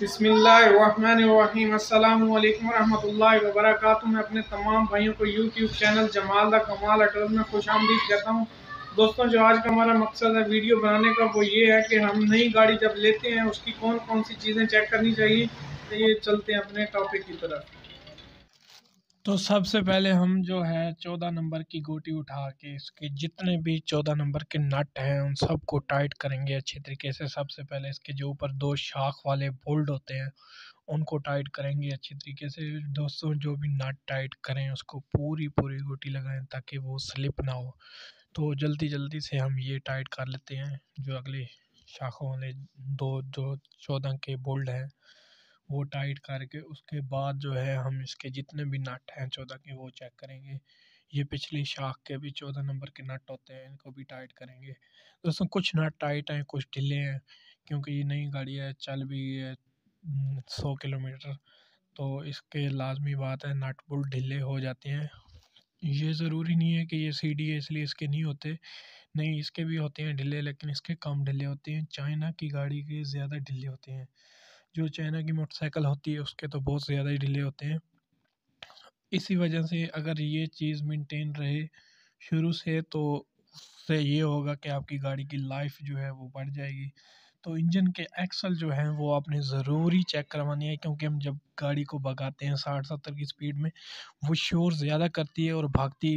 बसमीम अल्लाम वरहमल मैं अपने तमाम भाइयों को यूट्यूब चैनल जमाल द कमाल अटल में खुश आमदीद कहता हूँ दोस्तों जो आज का हमारा मकसद है वीडियो बनाने का वो ये है कि हम नई गाड़ी जब लेते हैं उसकी कौन कौन सी चीज़ें चेक करनी चाहिए तो ये चलते हैं अपने टॉपिक की तरफ तो सबसे पहले हम जो है चौदह नंबर की गोटी उठा के इसके जितने भी चौदह नंबर के नट हैं उन सबको टाइट करेंगे अच्छे तरीके से सबसे पहले इसके जो ऊपर दो शाख वाले बोल्ड होते हैं उनको टाइट करेंगे अच्छे तरीके से दोस्तों जो भी नट टाइट करें उसको पूरी पूरी गोटी लगाएं ताकि वो स्लिप ना हो तो जल्दी जल्दी से हम ये टाइट कर लेते हैं जो अगले शाखों वाले दो जो चौदह के बोल्ड हैं वो टाइट करके उसके बाद जो है हम इसके जितने भी नट हैं चौदह के वो चेक करेंगे ये पिछली शाख के भी चौदह नंबर के नट होते हैं इनको भी टाइट करेंगे दोस्तों कुछ नट टाइट हैं कुछ ढीले हैं क्योंकि ये नई गाड़ी है चल भी है सौ किलोमीटर तो इसके लाजमी बात है नट बुल ढीले हो जाते हैं ये ज़रूरी नहीं है कि ये सी डी है इसलिए इसके नहीं होते नहीं इसके भी होते हैं ढीले लेकिन इसके कम ढीले होते हैं चाइना की गाड़ी के ज़्यादा ढीले होते हैं जो चाइना की मोटरसाइकिल होती है उसके तो बहुत ज़्यादा ही डिले होते हैं इसी वजह से अगर ये चीज़ मेंटेन रहे शुरू से तो उससे ये होगा कि आपकी गाड़ी की लाइफ जो है वो बढ़ जाएगी तो इंजन के एक्सल जो हैं वो आपने ज़रूरी चेक करवानी है क्योंकि हम जब गाड़ी को भगाते हैं साठ सत्तर की स्पीड में वो शोर ज़्यादा करती है और भागती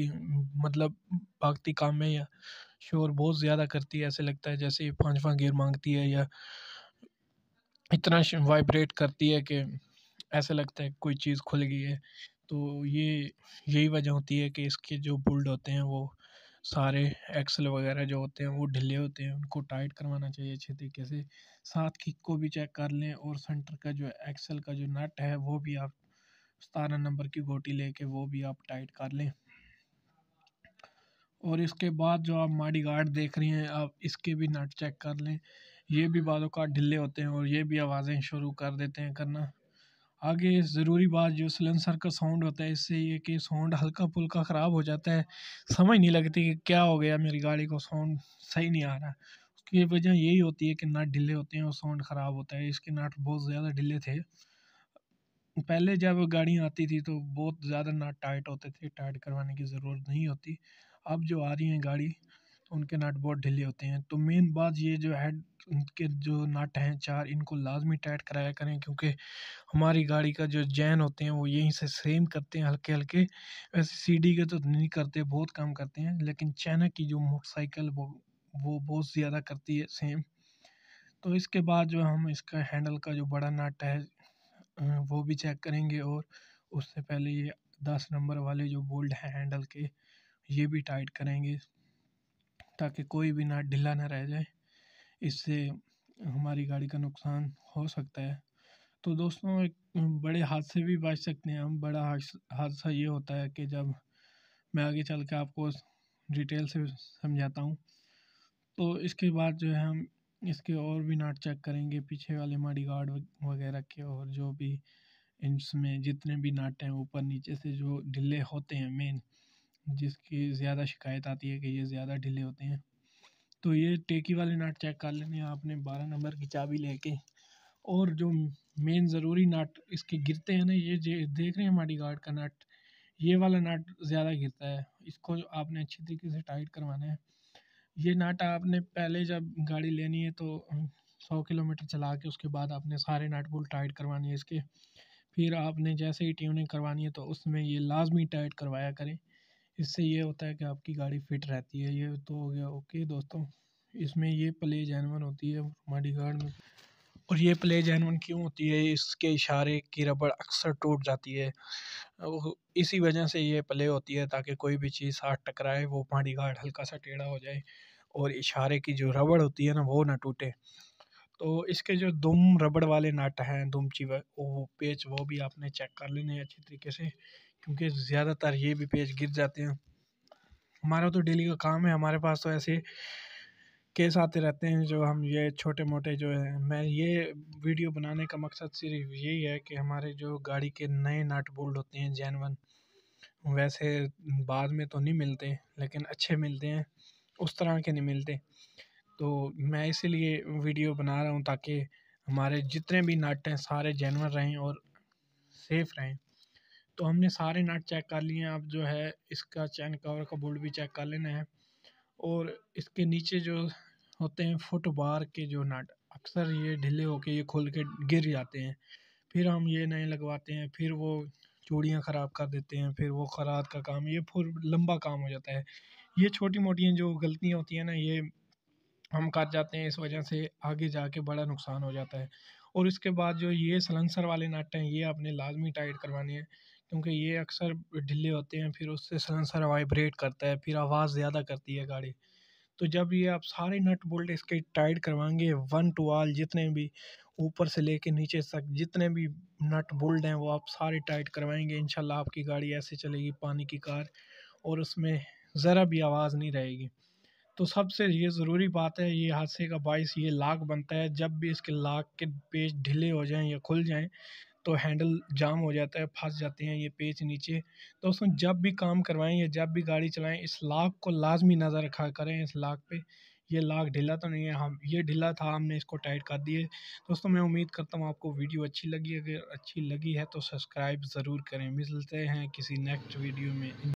मतलब भागती काम में या शोर बहुत ज़्यादा करती है ऐसे लगता है जैसे पाँच गियर मांगती है या इतना वाइब्रेट करती है कि ऐसा लगता है कोई चीज़ खुल गई है तो ये यही वजह होती है कि इसके जो बुल्ड होते हैं वो सारे एक्सल वगैरह जो होते हैं वो ढीले होते हैं उनको टाइट करवाना चाहिए अच्छे तरीके से साथ किक को भी चेक कर लें और सेंटर का जो एक्सल का जो नट है वो भी आप सतारह नंबर की गोटी लेके वो भी आप टाइट कर लें और इसके बाद जो आप माड़ी गार्ड देख रहे हैं आप इसके भी नट चेक कर लें ये भी बाद का ढिले होते हैं और ये भी आवाज़ें शुरू कर देते हैं करना आगे ज़रूरी बात जो सिलेंसर का साउंड होता है इससे ये कि साउंड हल्का पुल्का ख़राब हो जाता है समझ नहीं लगती कि क्या हो गया मेरी गाड़ी को साउंड सही नहीं आ रहा उसकी वजह यही होती है कि नट ढीले होते हैं और साउंड ख़राब होता है इसके नट बहुत ज़्यादा ढीले थे पहले जब गाड़ियाँ आती थी तो बहुत ज़्यादा नट टाइट होते थे टाइट करवाने की ज़रूरत नहीं होती अब जो आ रही हैं गाड़ी उनके नट बहुत ढीले होते हैं तो मेन बात ये जो हेड के जो नट हैं चार इनको लाजमी टाइट कराया करें क्योंकि हमारी गाड़ी का जो जैन होते हैं वो यहीं से सेम करते हैं हल्के हल्के वैसे सीडी के तो नहीं करते बहुत कम करते हैं लेकिन चैनक की जो मोटरसाइकिल वो वो बहुत ज़्यादा करती है सेम तो इसके बाद जो हम इसका हैंडल का जो बड़ा नट है वो भी चेक करेंगे और उससे पहले ये दस नंबर वाले जो बोल्ट हैं हैंडल के ये भी टाइट करेंगे ताकि कोई भी ना ढीला ना रह जाए इससे हमारी गाड़ी का नुकसान हो सकता है तो दोस्तों एक बड़े हादसे भी बच सकते हैं हम बड़ा हादसा ये होता है कि जब मैं आगे चल के आपको डिटेल से समझाता हूँ तो इसके बाद जो है हम इसके और भी नाट चेक करेंगे पीछे वाले माड़ी गार्ड वगैरह के और जो भी में जितने भी नाट हैं ऊपर नीचे से जो ढीले होते हैं मेन जिसकी ज़्यादा शिकायत आती है कि ये ज़्यादा ढीले होते हैं तो ये टेकी वाले नट चेक कर लेने आपने बारह नंबर की चाबी लेके और जो मेन ज़रूरी नट इसके गिरते हैं ना ये देख रहे हैं हमारी गार्ड का नट ये वाला नट ज़्यादा गिरता है इसको आपने अच्छी तरीके से टाइट करवाना है ये नट आपने पहले जब गाड़ी लेनी है तो सौ किलोमीटर चला के उसके बाद आपने सारे नट बोल्ट टाइट करवानी है इसके फिर आपने जैसे ही ट्यूनिंग करवानी है तो उसमें ये लाजमी टाइट करवाया करें इससे ये होता है कि आपकी गाड़ी फिट रहती है ये तो हो गया ओके दोस्तों इसमें ये प्ले जैनवन होती है हमारी गार्ड में और ये प्ले जैनवन क्यों होती है इसके इशारे की रबड़ अक्सर टूट जाती है इसी वजह से ये प्ले होती है ताकि कोई भी चीज़ हाथ टकराए वो हमारी गार्ड हल्का सा टेढ़ा हो जाए और इशारे की जो रबड़ होती है ना वो ना टूटे तो इसके जो दुम रबड़ वाले नट हैं दुम चिव वो पेच वो भी आपने चेक कर लेने अच्छी तरीके से क्योंकि ज़्यादातर ये भी पेच गिर जाते हैं हमारा तो डेली का काम है हमारे पास तो ऐसे केस आते रहते हैं जो हम ये छोटे मोटे जो है मैं ये वीडियो बनाने का मकसद सिर्फ यही है कि हमारे जो गाड़ी के नए नट बोल्ट होते हैं जैनवन वैसे बाद में तो नहीं मिलते लेकिन अच्छे मिलते हैं उस तरह के नहीं मिलते तो मैं इसीलिए वीडियो बना रहा हूँ ताकि हमारे जितने भी नट हैं सारे जैनवर रहें और सेफ़ रहें तो हमने सारे नट चेक कर लिए हैं अब जो है इसका चैन कवर का बोल्ट भी चेक कर लेना है और इसके नीचे जो होते हैं फुट बार के जो नट अक्सर ये ढीले होके ये खोल के गिर जाते हैं फिर हम ये नए लगवाते हैं फिर वो चूड़ियाँ ख़राब कर देते हैं फिर वो खराद का काम ये फुल लंबा काम हो जाता है ये छोटी मोटी जो गलतियाँ होती हैं ना ये हम कर जाते हैं इस वजह से आगे जाके बड़ा नुकसान हो जाता है और इसके बाद जो ये सलंसर वाले नट हैं ये आपने लाजमी टाइट करवाने हैं क्योंकि ये अक्सर ढीले होते हैं फिर उससे सलंसर वाइब्रेट करता है फिर आवाज़ ज़्यादा करती है गाड़ी तो जब ये आप सारे नट बोल्ट इसके टाइट करवाएंगे वन टू ऑल जितने भी ऊपर से लेके नीचे तक जितने भी नट बोल्ट हैं वो आप सारे टाइट करवाएंगे इन आपकी गाड़ी ऐसे चलेगी पानी की कार और उसमें ज़रा भी आवाज़ नहीं रहेगी तो सबसे ये ज़रूरी बात है ये हादसे का बाइस ये लाख बनता है जब भी इसके लाख के पेज ढीले हो जाएं या खुल जाएं तो हैंडल जाम हो जाता है फंस जाते हैं ये पेज नीचे दोस्तों जब भी काम करवाएं या जब भी गाड़ी चलाएं इस लाख को लाजमी नज़र रखा करें इस लाख पे ये लाख ढीला तो नहीं है हम ये ढीला था हमने इसको टाइट कर दिए दोस्तों मैं उम्मीद करता हूँ आपको वीडियो अच्छी लगी अगर अच्छी लगी है तो सब्सक्राइब ज़रूर करें मिलते हैं किसी नेक्स्ट वीडियो में